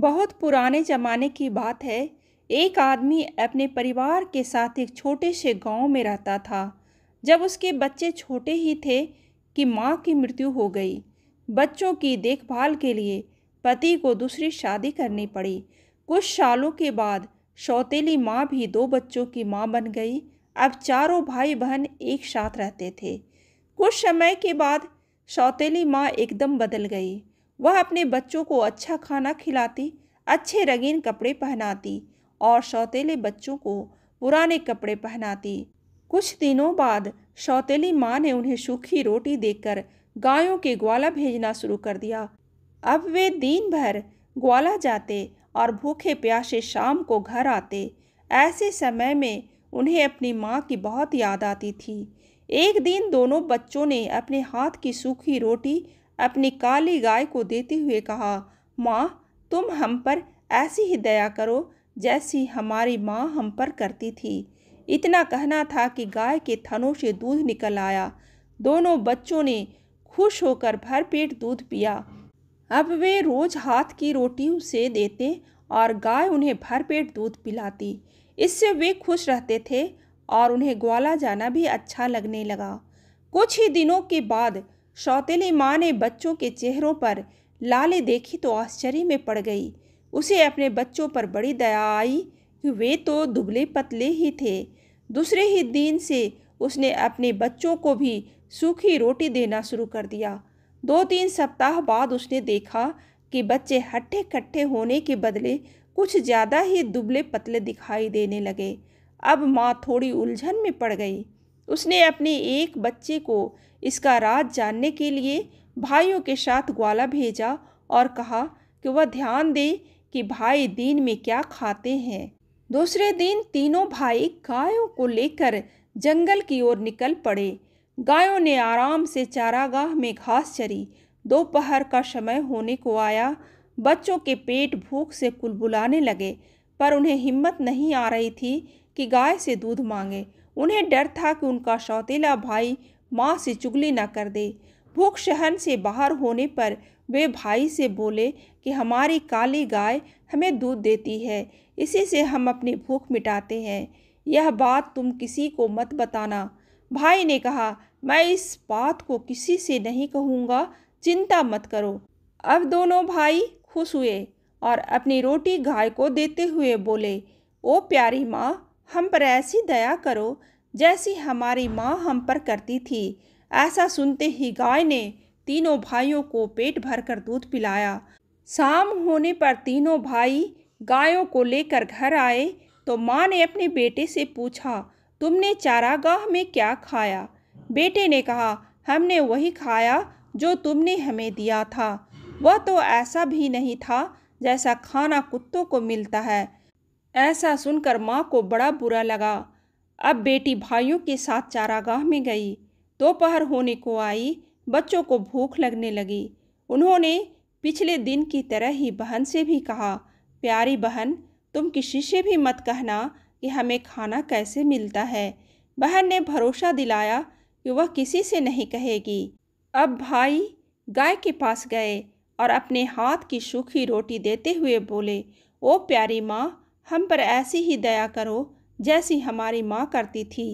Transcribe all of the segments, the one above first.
बहुत पुराने ज़माने की बात है एक आदमी अपने परिवार के साथ एक छोटे से गांव में रहता था जब उसके बच्चे छोटे ही थे कि माँ की मृत्यु हो गई बच्चों की देखभाल के लिए पति को दूसरी शादी करनी पड़ी कुछ सालों के बाद सौतेली माँ भी दो बच्चों की माँ बन गई अब चारों भाई बहन एक साथ रहते थे कुछ समय के बाद सौतेली माँ एकदम बदल गई वह अपने बच्चों को अच्छा खाना खिलाती अच्छे रंगीन कपड़े पहनाती और सौतेले बच्चों को पुराने कपड़े पहनाती कुछ दिनों बाद सौतेली माँ ने उन्हें सूखी रोटी देकर गायों के ग्वाला भेजना शुरू कर दिया अब वे दिन भर ग्वाला जाते और भूखे प्यासे शाम को घर आते ऐसे समय में उन्हें अपनी माँ की बहुत याद आती थी एक दिन दोनों बच्चों ने अपने हाथ की सूखी रोटी अपनी काली गाय को देते हुए कहा माँ तुम हम पर ऐसी ही दया करो जैसी हमारी माँ हम पर करती थी इतना कहना था कि गाय के थनों से दूध निकल आया दोनों बच्चों ने खुश होकर भरपेट दूध पिया अब वे रोज हाथ की रोटी उसे देते और गाय उन्हें भरपेट दूध पिलाती इससे वे खुश रहते थे और उन्हें ग्वाला जाना भी अच्छा लगने लगा कुछ ही दिनों के बाद सौतेली माँ ने बच्चों के चेहरों पर लाले देखी तो आश्चर्य में पड़ गई उसे अपने बच्चों पर बड़ी दया आई कि वे तो दुबले पतले ही थे दूसरे ही दिन से उसने अपने बच्चों को भी सूखी रोटी देना शुरू कर दिया दो तीन सप्ताह बाद उसने देखा कि बच्चे हट्ठे कट्ठे होने के बदले कुछ ज़्यादा ही दुबले पतले दिखाई देने लगे अब माँ थोड़ी उलझन में पड़ गई उसने अपने एक बच्चे को इसका राज जानने के लिए भाइयों के साथ ग्वाला भेजा और कहा कि वह ध्यान दे कि भाई दिन में क्या खाते हैं दूसरे दिन तीनों भाई गायों को लेकर जंगल की ओर निकल पड़े गायों ने आराम से चारागाह में घास चरी दोपहर का समय होने को आया बच्चों के पेट भूख से कुलबुलाने लगे पर उन्हें हिम्मत नहीं आ रही थी कि गाय से दूध मांगे उन्हें डर था कि उनका सौतेला भाई माँ से चुगली न कर दे भूख शहन से बाहर होने पर वे भाई से बोले कि हमारी काली गाय हमें दूध देती है इसी से हम अपनी भूख मिटाते हैं यह बात तुम किसी को मत बताना भाई ने कहा मैं इस बात को किसी से नहीं कहूँगा चिंता मत करो अब दोनों भाई खुश हुए और अपनी रोटी गाय को देते हुए बोले ओ प्यारी माँ हम पर ऐसी दया करो जैसी हमारी माँ हम पर करती थी ऐसा सुनते ही गाय ने तीनों भाइयों को पेट भर कर दूध पिलाया शाम होने पर तीनों भाई गायों को लेकर घर आए तो माँ ने अपने बेटे से पूछा तुमने चारागाह में क्या खाया बेटे ने कहा हमने वही खाया जो तुमने हमें दिया था वह तो ऐसा भी नहीं था जैसा खाना कुत्तों को मिलता है ऐसा सुनकर माँ को बड़ा बुरा लगा अब बेटी भाइयों के साथ चारागाह में गई दोपहर होने को आई बच्चों को भूख लगने लगी उन्होंने पिछले दिन की तरह ही बहन से भी कहा प्यारी बहन तुम किसी से भी मत कहना कि हमें खाना कैसे मिलता है बहन ने भरोसा दिलाया कि वह किसी से नहीं कहेगी अब भाई गाय के पास गए और अपने हाथ की सूखी रोटी देते हुए बोले ओ प्यारी माँ हम पर ऐसी ही दया करो जैसी हमारी माँ करती थी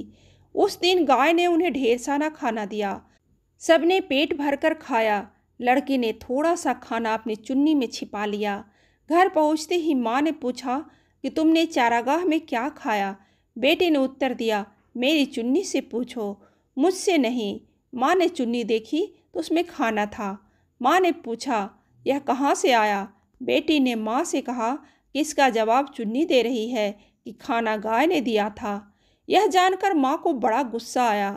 उस दिन गाय ने उन्हें ढेर सारा खाना दिया सबने पेट भरकर खाया लड़की ने थोड़ा सा खाना अपनी चुन्नी में छिपा लिया घर पहुँचते ही माँ ने पूछा कि तुमने चारागाह में क्या खाया बेटे ने उत्तर दिया मेरी चुन्नी से पूछो मुझसे नहीं माँ ने चुन्नी देखी तो उसमें खाना था माँ ने पूछा यह कहाँ से आया बेटी ने माँ से कहा इसका जवाब चुन्नी दे रही है कि खाना गाय ने दिया था यह जानकर माँ को बड़ा गुस्सा आया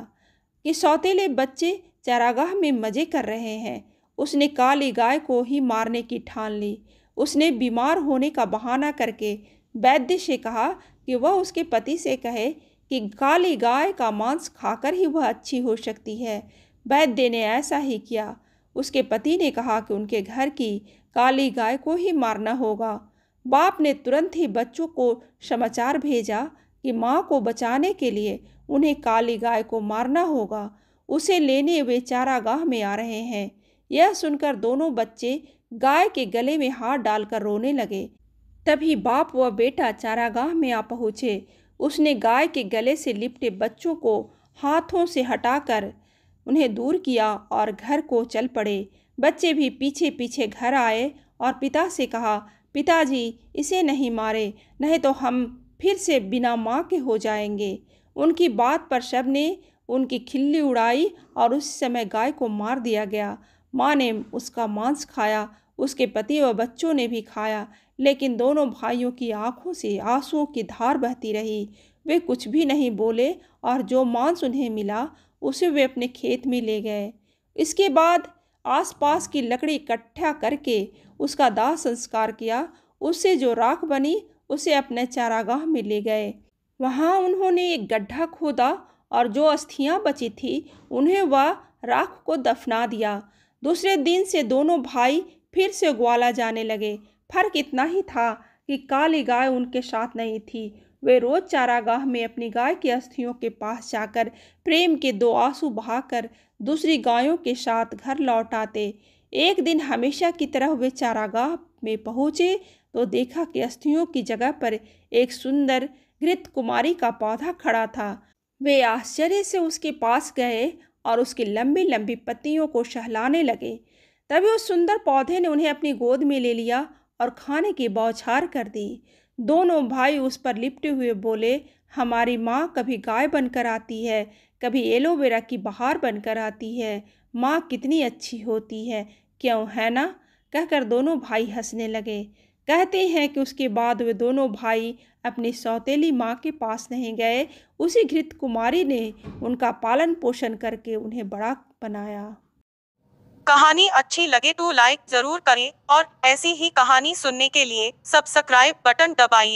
कि सौतेले बच्चे चरागाह में मज़े कर रहे हैं उसने काली गाय को ही मारने की ठान ली उसने बीमार होने का बहाना करके वैद्य से कहा कि वह उसके पति से कहे कि काली गाय का मांस खाकर ही वह अच्छी हो सकती है वैद्य ने ऐसा ही किया उसके पति ने कहा कि उनके घर की काली गाय को ही मारना होगा बाप ने तुरंत ही बच्चों को समाचार भेजा कि माँ को बचाने के लिए उन्हें काली गाय को मारना होगा उसे लेने वे चारागाह में आ रहे हैं यह सुनकर दोनों बच्चे गाय के गले में हाथ डालकर रोने लगे तभी बाप व बेटा चारागाह में आ पहुँचे उसने गाय के गले से लिपटे बच्चों को हाथों से हटाकर उन्हें दूर किया और घर को चल पड़े बच्चे भी पीछे पीछे घर आए और पिता से कहा पिताजी इसे नहीं मारे नहीं तो हम फिर से बिना माँ के हो जाएंगे उनकी बात पर शब ने उनकी खिल्ली उड़ाई और उस समय गाय को मार दिया गया माँ ने उसका मांस खाया उसके पति व बच्चों ने भी खाया लेकिन दोनों भाइयों की आंखों से आंसुओं की धार बहती रही वे कुछ भी नहीं बोले और जो मांस उन्हें मिला उसे वे अपने खेत में ले गए इसके बाद आसपास की लकड़ी इकट्ठा करके उसका दाह संस्कार किया उससे जो राख बनी उसे अपने चारागाह में ले गए वहाँ उन्होंने एक गड्ढा खोदा और जो अस्थियाँ बची थी उन्हें वह राख को दफना दिया दूसरे दिन से दोनों भाई फिर से ग्वाला जाने लगे फर्क इतना ही था कि काली गाय उनके साथ नहीं थी वे रोज चारागाह में अपनी गाय की अस्थियों के पास जाकर प्रेम के दो आंसू बहाकर दूसरी गायों के साथ घर लौट आते एक दिन हमेशा की तरह वे चारागाह में पहुंचे तो देखा कि अस्थियों की जगह पर एक सुंदर घृत कुमारी का पौधा खड़ा था वे आश्चर्य से उसके पास गए और उसकी लंबी लंबी पत्तियों को सहलाने लगे तभी उस सुंदर पौधे ने उन्हें अपनी गोद में ले लिया और खाने की बौछार कर दी दोनों भाई उस पर लिपटे हुए बोले हमारी माँ कभी गाय बनकर आती है कभी एलोवेरा की बहार बनकर आती है माँ कितनी अच्छी होती है क्यों है ना कहकर दोनों भाई हंसने लगे कहते हैं कि उसके बाद वे दोनों भाई अपनी सौतेली माँ के पास नहीं गए उसी घृत कुमारी ने उनका पालन पोषण करके उन्हें बड़ा बनाया कहानी अच्छी लगे तो लाइक जरूर करें और ऐसी ही कहानी सुनने के लिए सब्सक्राइब बटन दबाइए